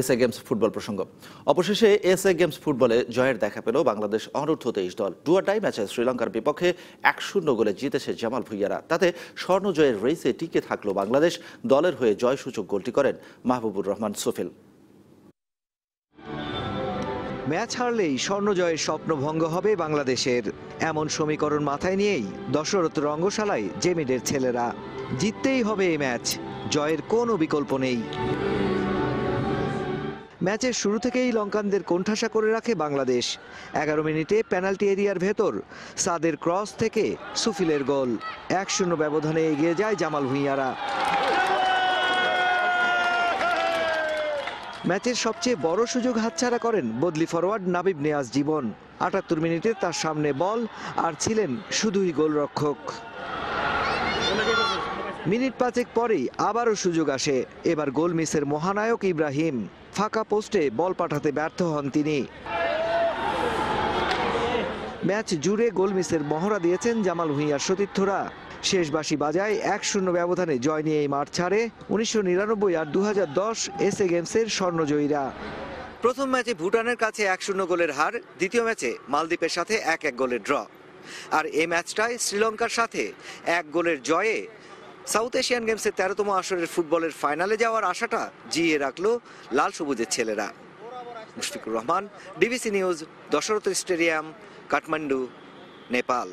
SA games football প্রসঙ্গ অবশেষে SA games ফুটবলে জয়ের দেখা পেল বাংলাদেশ অনূর্ধ্ব তেইশ দল ডুয়াটাই ম্যাচে শ্রীলঙ্কার বিপক্ষে এক শূন্য গোলে জিতেছে জামাল ভুইয়ারা তাতে স্বর্ণ জয়ের রেসে টিকে থাকলো বাংলাদেশ দলের হয়ে জয়সূচক গোলটি করেন মাহবুবুর রহমান সোফিল ম্যাচ হারলেই স্বর্ণজয়ের স্বপ্ন ভঙ্গ হবে বাংলাদেশের এমন সমীকরণ মাথায় নিয়েই দশরথ রঙ্গশালায় জেমিডের ছেলেরা জিততেই হবে এই ম্যাচ জয়ের কোনো বিকল্প নেই ম্যাচের শুরু থেকেই লঙ্কানদের কোণঠাসা করে রাখে বাংলাদেশ এগারো মিনিটে পেনাল্টি এরিয়ার ভেতর সাদের ক্রস থেকে সুফিলের গোল এক শূন্য ব্যবধানে এগিয়ে যায় জামাল ভুঁইয়ারা ম্যাচের সবচেয়ে বড় সুযোগ হাতছাড়া করেন বদলি ফরওয়ার্ড নাবিব নেয়াজ জীবন আটাত্তর মিনিটে তার সামনে বল আর ছিলেন শুধুই গোলরক্ষক মিনিট পাঁচেক পরেই আবারও সুযোগ আসে এবার গোল মিসের মহানায়ক ইব্রাহিম ফাঁকা পোস্টে বল পাঠাতে ব্যর্থ হন তিনি ম্যাচ জুড়ে গোল মিসের মহড়া দিয়েছেন জামাল ভূঁইয়ার সতীর্থরা শেষ বাজায় এক শূন্য ব্যবধানে জয় নিয়ে এই মাঠ ছাড়ে উনিশশো নিরানব্বই আর দু এসএ গেমসের স্বর্ণজয়ীরা প্রথম ম্যাচে ভুটানের কাছে এক শূন্য গোলের হার দ্বিতীয় ম্যাচে মালদ্বীপের সাথে এক এক গোলের ড্র আর এই ম্যাচটায় শ্রীলঙ্কার সাথে এক গোলের জয়ে সাউথ এশিয়ান গেমসের তেরোতম আসরের ফুটবলের ফাইনালে যাওয়ার আশাটা জিয়ে রাখল লাল সবুজের ছেলেরা Mushfiqur Rahman DBC news Dasharath stadium Kathmandu Nepal